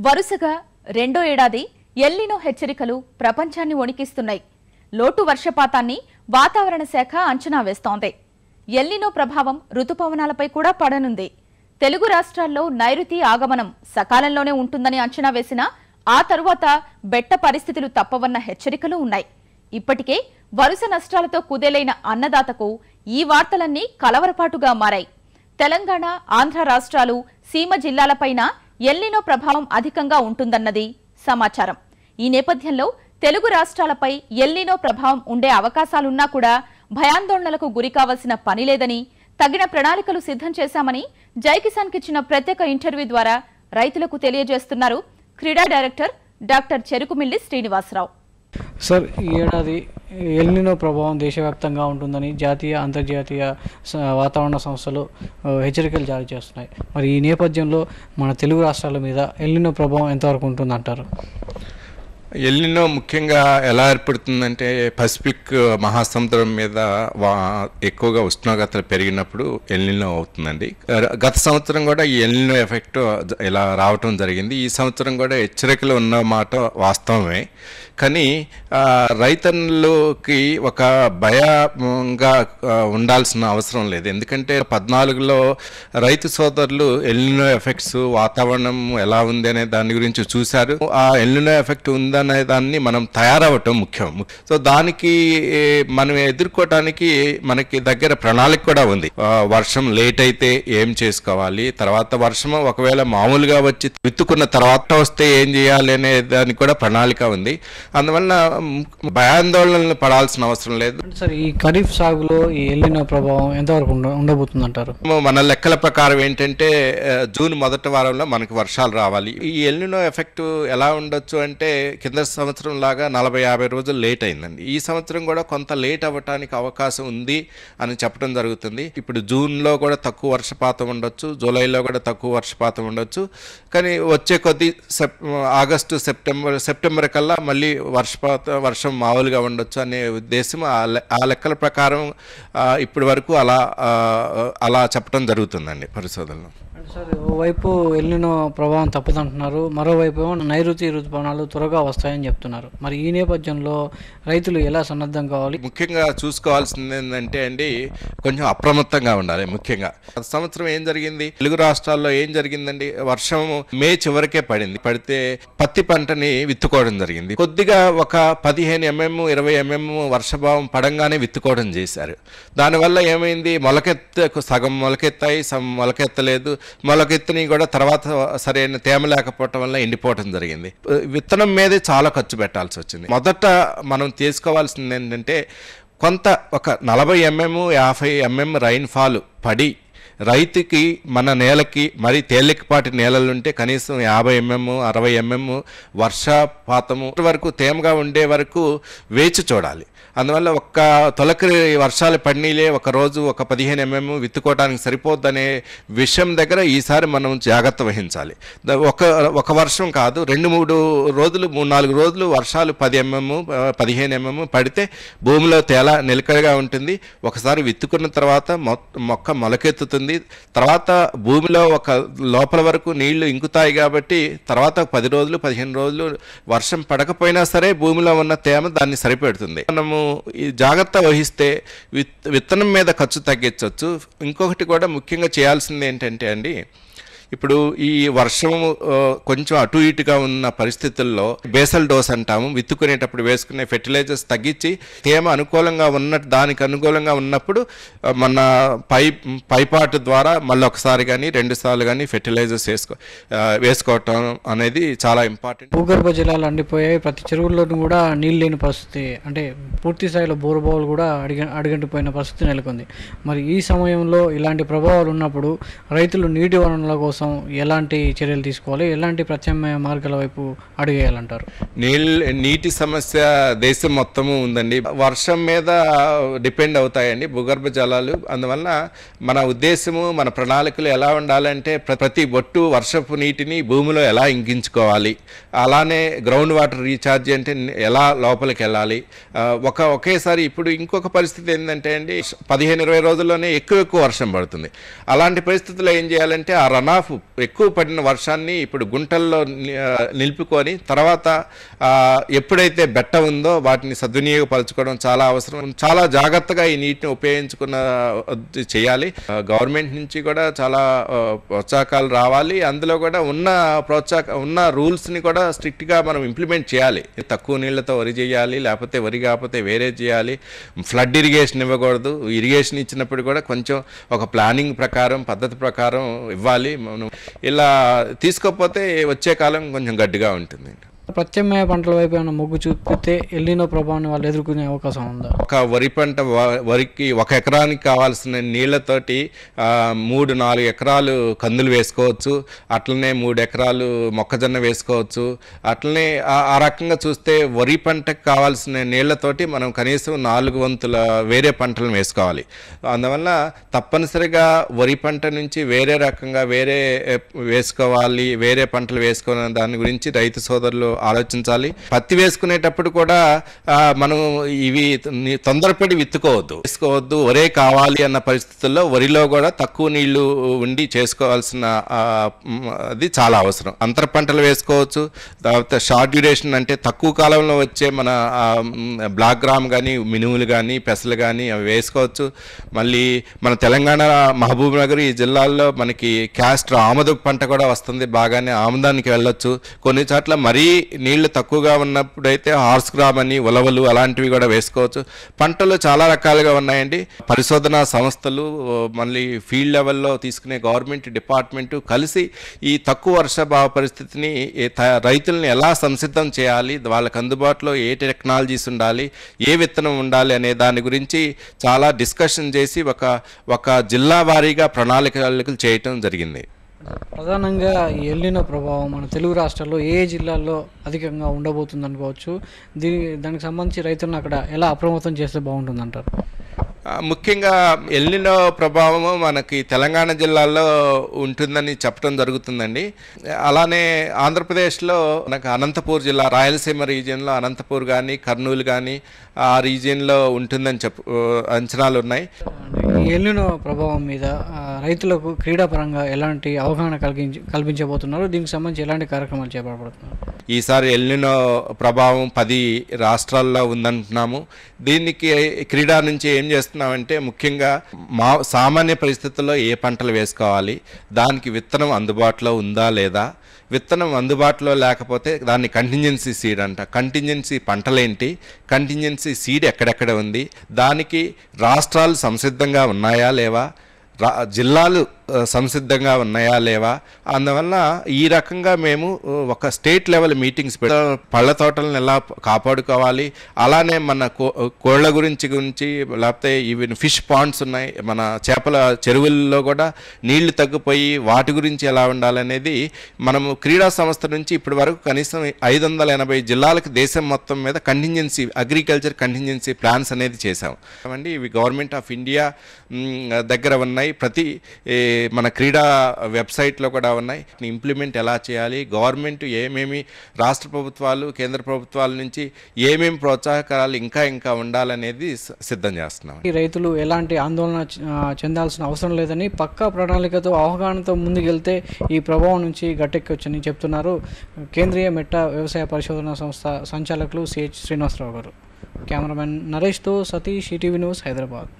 వరుసగా రెండో ఏడాది ఎల్లినో హెచ్చరికలు ప్రపంచాన్ని వణికిస్తున్నాయి లోటు వర్షపాతాన్ని వాతావరణ శాఖ అంచనా వేస్తోంది ఎల్లినో ప్రభావం రుతుపవనాలపై కూడా పడనుంది తెలుగు రాష్ట్రాల్లో నైరుతి ఆగమనం సకాలంలోనే ఉంటుందని అంచనా వేసిన ఆ తరువాత బెట్ట పరిస్థితులు తప్పవన్న హెచ్చరికలు ఉన్నాయి ఇప్పటికే వరుస నష్టాలతో కుదేలైన అన్నదాతకు ఈ వార్తలన్నీ కలవరపాటుగా మారాయి తెలంగాణ ఆంధ్ర రాష్ట్రాలు సీమ జిల్లాలపైన ఎల్లినో ప్రభావం అధికంగా ఉంటుందన్నది సమాచారం ఈ నేపథ్యంలో తెలుగు రాష్ట్రాలపై ఎల్లినో ప్రభావం ఉండే అవకాశాలున్నా కూడా భయాందోళనలకు గురికావలసిన పనిలేదని తగిన ప్రణాళికలు సిద్ధం చేశామని జైకిసాన్కిచ్చిన ప్రత్యేక ఇంటర్వ్యూ ద్వారా రైతులకు తెలియజేస్తున్నారు CRIDA director doctor Cherukumilli Srinivasarao sir ఈ ఏడాది ఎల్నినో ప్రభావం దేశవ్యాప్తంగా ఉంటుందని జాతీయ అంతర్జాతీయ వాతావరణ సంస్థలు హెచ్చరికలు జారీ చేస్తున్నాయి మరి ఈ నేపథ్యంలో మన తెలుగు రాష్ట్రాల మీద ఎల్నినో ప్రభావం ఎంతవరకు ఉంటుందంటారు ఎల్లినో ముఖ్యంగా ఎలా ఏర్పడుతుందంటే పసిఫిక్ మహాసముద్రం మీద వా ఎక్కువగా ఉష్ణోగ్రతలు పెరిగినప్పుడు ఎల్లినో అవుతుందండి గత సంవత్సరం కూడా ఈ ఎల్లినో ఎఫెక్ట్ ఇలా రావటం జరిగింది ఈ సంవత్సరం కూడా హెచ్చరికలు ఉన్న మాట వాస్తవమే కానీ రైతన్నులకి ఒక భయంగా ఉండాల్సిన అవసరం లేదు ఎందుకంటే పద్నాలుగులో రైతు సోదరులు ఎల్లినో ఎఫెక్ట్స్ వాతావరణం ఎలా ఉంది అనే దాని గురించి చూశారు ఆ ఎల్లినో ఎఫెక్ట్ ఉందని అనే దాన్ని మనం తయారవటం ముఖ్యం సో దానికి మనం ఎదుర్కోవటానికి మనకి దగ్గర ప్రణాళిక కూడా ఉంది వర్షం లేట్ అయితే ఏం చేసుకోవాలి తర్వాత వర్షం ఒకవేళ మామూలుగా వచ్చి విత్తుకున్న తర్వాత వస్తే ఏం చేయాలి అనే దానికి కూడా ప్రణాళిక ఉంది అందువల్ల భయాందోళనలు పడాల్సిన అవసరం లేదు సార్ ఈ ఖరీఫ్ సాగులో ఎల్లిన ప్రభావం ఎంతవరకు ఉండబోతుంది అంటారు మన లెక్కల ప్రకారం ఏంటంటే జూన్ మొదటి వారంలో మనకి వర్షాలు రావాలి ఈ ఎల్లినో ఎఫెక్ట్ ఎలా ఉండొచ్చు అంటే కింద సంవత్సరం లాగా నలభై యాభై రోజులు లేట్ అయిందండి ఈ సంవత్సరం కూడా కొంత లేట్ అవ్వటానికి అవకాశం ఉంది అని చెప్పడం జరుగుతుంది ఇప్పుడు జూన్లో కూడా తక్కువ వర్షపాతం ఉండొచ్చు జూలైలో కూడా తక్కువ వర్షపాతం ఉండొచ్చు కానీ వచ్చే కొద్ది సెప్ ఆగస్టు సెప్టెంబర్ సెప్టెంబర్ కల్లా మళ్ళీ వర్షపాత వర్షం మామూలుగా ఉండొచ్చు అనే ఉద్దేశం ఆ లెక్కల ప్రకారం ఇప్పటి వరకు అలా అలా చెప్పడం జరుగుతుందండి పరిశోధనలో అంటే సార్ ఓవైపు ఎల్లినో ప్రభావం తప్పదంటున్నారు మరోవైపు నైరుతి ఋతుపవనాలు త్వరగా వస్తాయని చెప్తున్నారు మరి ఈ నేపథ్యంలో రైతులు ఎలా సన్నద్ధం కావాలి ముఖ్యంగా చూసుకోవాల్సింది ఏంటంటే అండి కొంచెం అప్రమత్తంగా ఉండాలి ముఖ్యంగా సంవత్సరం ఏం జరిగింది తెలుగు రాష్ట్రాల్లో ఏం జరిగిందండి వర్షం మే చివరికే పడింది పడితే పత్తి పంటని విత్తుకోవడం జరిగింది కొద్దిగా ఒక పదిహేను ఎంఎం ఇరవై ఎంఎం వర్షభావం పడంగానే విత్తుకోవడం చేశారు దానివల్ల ఏమైంది మొలకెత్త సగం మొలకెత్తాయి సగం మొలకెత్తలేదు మొలకెత్తిని కూడా తర్వాత సరైన తేమ లేకపోవటం వల్ల ఎండిపోవటం జరిగింది విత్తనం మీదే చాలా ఖర్చు పెట్టాల్సి వచ్చింది మొదట మనం తీసుకోవాల్సింది ఏంటంటే కొంత ఒక నలభై ఎంఎం యాభై ఎంఎం రైన్ఫాల్ పడి రైతుకి మన నేలకి మరి తేలికపాటి నేలలుంటే కనీసం యాభై ఎంఎం అరవై ఎంఎం వర్షపాతము వరకు తేమగా ఉండే వరకు వేచి చూడాలి అందువల్ల ఒక్క తొలకరి వర్షాలు పడినీలే ఒక రోజు ఒక పదిహేను ఎంఎం విత్తుకోవడానికి సరిపోద్దనే విషయం దగ్గర ఈసారి మనం జాగ్రత్త వహించాలి ఒక ఒక వర్షం కాదు రెండు మూడు రోజులు మూడు నాలుగు రోజులు వర్షాలు పది ఎంఎం పదిహేను ఎంఎం పడితే భూమిలో తేల నిలకడగా ఉంటుంది ఒకసారి విత్తుకున్న తర్వాత మొక్క మొలకెత్తుతుంది తర్వాత భూమిలో ఒక లోపల వరకు నీళ్లు ఇంకుతాయి కాబట్టి తర్వాత పది రోజులు పదిహేను రోజులు వర్షం పడకపోయినా సరే భూమిలో ఉన్న తేమ దాన్ని సరిపెడుతుంది మనము జాగ్రత్త వహిస్తే విత్తనం మీద ఖర్చు తగ్గించవచ్చు ఇంకొకటి కూడా ముఖ్యంగా చేయాల్సింది ఏంటంటే అండి ఇప్పుడు ఈ వర్షం కొంచెం అటు ఇటుగా ఉన్న పరిస్థితుల్లో బేసల్ డోస్ అంటాము విత్తుకునేటప్పుడు వేసుకునే ఫెర్టిలైజర్స్ తగ్గించి తేమ అనుకూలంగా ఉన్న దానికి అనుకూలంగా ఉన్నప్పుడు మన పై పైపాటు ద్వారా మళ్ళీ ఒకసారి కానీ రెండు సార్లు కానీ ఫెర్టిలైజర్స్ వేసుకో వేసుకోవటం అనేది చాలా ఇంపార్టెంట్ భూగర్భ జలాలు అండిపోయాయి ప్రతి చెరువుల్లోనూ కూడా నీళ్ళు లేని పరిస్థితి అంటే పూర్తి స్థాయిలో బోరుబావులు కూడా అడిగ అడిగంటిపోయిన పరిస్థితి నెలకొంది మరి ఈ సమయంలో ఇలాంటి ప్రభావాలు ఉన్నప్పుడు రైతులు నీటి వనరుల కోసం కోసం ఎలాంటి చర్యలు తీసుకోవాలి ఎలాంటి ప్రత్యామ్నాయ మార్గాల వైపు అడుగేయాలంటారు నీళ్ళ నీటి సమస్య దేశం మొత్తము ఉందండి వర్షం మీద డిపెండ్ అవుతాయండి భూగర్భ జలాలు అందువల్ల మన ఉద్దేశము మన ప్రణాళికలు ఎలా ఉండాలంటే ప్రతి బొట్టు వర్షపు నీటిని భూమిలో ఎలా ఇంకించుకోవాలి అలానే గ్రౌండ్ వాటర్ రీఛార్జ్ అంటే ఎలా లోపలికి వెళ్ళాలి ఒక ఒకేసారి ఇప్పుడు ఇంకొక పరిస్థితి ఏంటంటే అండి పదిహేను ఇరవై రోజుల్లోనే ఎక్కువ ఎక్కువ వర్షం పడుతుంది అలాంటి పరిస్థితుల్లో ఏం చేయాలంటే ఆ రన్ ఆఫ్ హాఫ్ ఎక్కువ పడిన వర్షాన్ని ఇప్పుడు గుంటల్లో నిలుపుకొని తర్వాత ఎప్పుడైతే బెట్ట ఉందో వాటిని సద్వినియోగపరచుకోవడం చాలా అవసరం చాలా జాగ్రత్తగా ఈ నీటిని ఉపయోగించుకున్న చేయాలి గవర్నమెంట్ నుంచి కూడా చాలా ప్రోత్సాహకాలు రావాలి అందులో కూడా ఉన్న ప్రోత్సాహ ఉన్న రూల్స్ని కూడా స్ట్రిక్ట్గా మనం ఇంప్లిమెంట్ చేయాలి తక్కువ నీళ్లతో వరి చేయాలి లేకపోతే వరి కాకపోతే వేరే చేయాలి ఫ్లడ్ ఇరిగేషన్ ఇవ్వకూడదు ఇరిగేషన్ ఇచ్చినప్పుడు కూడా కొంచెం ఒక ప్లానింగ్ ప్రకారం పద్ధతి ప్రకారం ఇవ్వాలి ఇలా తీసుకోకపోతే వచ్చే కాలం కొంచెం గట్టిగా ఉంటుంది ప్రత్యామ్నాయ పంటల వైపు ఏమైనా మొగ్గు చూపితే ఎల్లిన ప్రభావాన్ని వాళ్ళు ఎదుర్కొనే అవకాశం ఉందా ఒక వరి పంట వరికి ఒక ఎకరానికి కావాల్సిన నీళ్లతోటి మూడు నాలుగు ఎకరాలు కందులు వేసుకోవచ్చు అట్లనే మూడు ఎకరాలు మొక్కజొన్న వేసుకోవచ్చు అట్లనే ఆ రకంగా చూస్తే వరి పంటకు కావాల్సిన నీళ్లతోటి మనం కనీసం నాలుగు వంతుల వేరే పంటలను వేసుకోవాలి అందువల్ల తప్పనిసరిగా వరి పంట నుంచి వేరే రకంగా వేరే వేసుకోవాలి వేరే పంటలు వేసుకునే దాని గురించి రైతు సోదరులు ఆలోచించాలి పత్తి వేసుకునేటప్పుడు కూడా మనం ఇవి తొందరపడి విత్తుకోవద్దు వేసుకోవద్దు వరే కావాలి అన్న పరిస్థితుల్లో వరిలో కూడా తక్కువ నీళ్లు ఉండి చేసుకోవాల్సిన అది చాలా అవసరం అంతర పంటలు వేసుకోవచ్చు తర్వాత షార్ట్ డ్యూరేషన్ అంటే తక్కువ కాలంలో వచ్చే మన బ్లాక్ గ్రామ్ కానీ మినువులు కానీ పెసలు కానీ అవి వేసుకోవచ్చు మళ్ళీ మన తెలంగాణ మహబూబ్ నగర్ ఈ జిల్లాల్లో మనకి క్యాస్ట్ ఆమదు పంట కూడా వస్తుంది బాగానే ఆమదానికి వెళ్ళొచ్చు కొన్ని చోట్ల మరీ నీళ్లు తక్కువగా ఉన్నప్పుడైతే హార్స్ గ్రామ్ అని ఉలవలు అలాంటివి కూడా వేసుకోవచ్చు పంటలు చాలా రకాలుగా ఉన్నాయండి పరిశోధనా సంస్థలు మళ్ళీ ఫీల్డ్ లెవెల్లో తీసుకునే గవర్నమెంట్ డిపార్ట్మెంటు కలిసి ఈ తక్కువ వర్షభావ పరిస్థితిని రైతుల్ని ఎలా సంసిద్ధం చేయాలి వాళ్ళకి అందుబాటులో ఏ టెక్నాలజీస్ ఉండాలి ఏ విత్తనం ఉండాలి అనే దాని గురించి చాలా డిస్కషన్ చేసి ఒక ఒక జిల్లా వారీగా ప్రణాళికలు చేయటం జరిగింది ప్రధానంగా ఎల్లిన ప్రభావం మన తెలుగు రాష్ట్రాల్లో ఏ జిల్లాల్లో అధికంగా ఉండబోతుంది అనుకోవచ్చు దీని దానికి సంబంధించి రైతులను అక్కడ ఎలా అప్రమత్తం చేస్తే బాగుంటుంది అంటారు ముఖ్యంగా ఎల్లిన ప్రభావము మనకి తెలంగాణ జిల్లాల్లో ఉంటుందని చెప్పడం జరుగుతుందండి అలానే ఆంధ్రప్రదేశ్లో మనకు అనంతపూర్ జిల్లా రాయలసీమ రీజియన్లో అనంతపూర్ కానీ కర్నూలు కానీ ఆ రీజియన్లో ఉంటుందని చెప్పు అంచనాలు ఉన్నాయి ఎల్నినో ప్రభావం మీద రైతులకు క్రీడాపరంగా ఎలాంటి అవగాహన కలిగించి కల్పించబోతున్నారు దీనికి సంబంధించి ఎలాంటి కార్యక్రమాలు చేపడబడుతున్నారు ఈసారి ఎల్నినో ప్రభావం పది రాష్ట్రాల్లో ఉందంటున్నాము దీనికి క్రీడా నుంచి ఏం చేస్తున్నామంటే ముఖ్యంగా మా సామాన్య పరిస్థితుల్లో ఏ పంటలు వేసుకోవాలి దానికి విత్తనం అందుబాటులో ఉందా లేదా విత్తనం అందుబాటులో లేకపోతే దాన్ని కంటింజెన్సీ సీడ్ అంట కంటింజెన్సీ పంటలేంటి కంటింజెన్సీ సీడ్ ఎక్కడెక్కడ ఉంది దానికి రాష్ట్రాలు సంసిద్ధంగా ఉన్నాయా లేవా జిల్లాలు సంసిద్ధంగా ఉన్నాయా లేవా అందువల్ల ఈ రకంగా మేము ఒక స్టేట్ లెవెల్ మీటింగ్స్ పెట్ట పళ్ళ తోటలను ఎలా కాపాడుకోవాలి అలానే మన కోళ్ళ గురించి గురించి లేకపోతే ఈవెన్ ఫిష్ పాండ్స్ ఉన్నాయి మన చేపల చెరువుల్లో కూడా నీళ్లు తగ్గిపోయి వాటి గురించి ఎలా ఉండాలనేది మనము క్రీడా సంస్థ నుంచి ఇప్పటి వరకు కనీసం ఐదు వందల ఎనభై జిల్లాలకు దేశం మొత్తం మీద కంటింజెన్సీ అగ్రికల్చర్ కంటింజెన్సీ ప్లాన్స్ అనేది చేశాం అండి ఇవి గవర్నమెంట్ ఆఫ్ ఇండియా దగ్గర ఉన్నాయి ప్రతి మన క్రీడా వెబ్సైట్లో కూడా ఉన్నాయి ఇంప్లిమెంట్ ఎలా చేయాలి గవర్నమెంట్ ఏమేమి రాష్ట్ర ప్రభుత్వాలు కేంద్ర ప్రభుత్వాల నుంచి ఏమేమి ప్రోత్సాహకరాలు ఇంకా ఇంకా ఉండాలనేది సిద్ధం చేస్తున్నాం ఈ రైతులు ఎలాంటి ఆందోళన చెందాల్సిన అవసరం లేదని పక్కా ప్రణాళికతో అవగాహనతో ముందుకెళ్తే ఈ ప్రభావం నుంచి గట్టెక్కొచ్చని చెప్తున్నారు కేంద్రీయ మెట్ట వ్యవసాయ పరిశోధన సంస్థ సంచాలకులు సిహెచ్ శ్రీనివాసరావు గారు కెమెరామెన్ నరేష్తో సతీష్ ఈటీవీ న్యూస్ హైదరాబాద్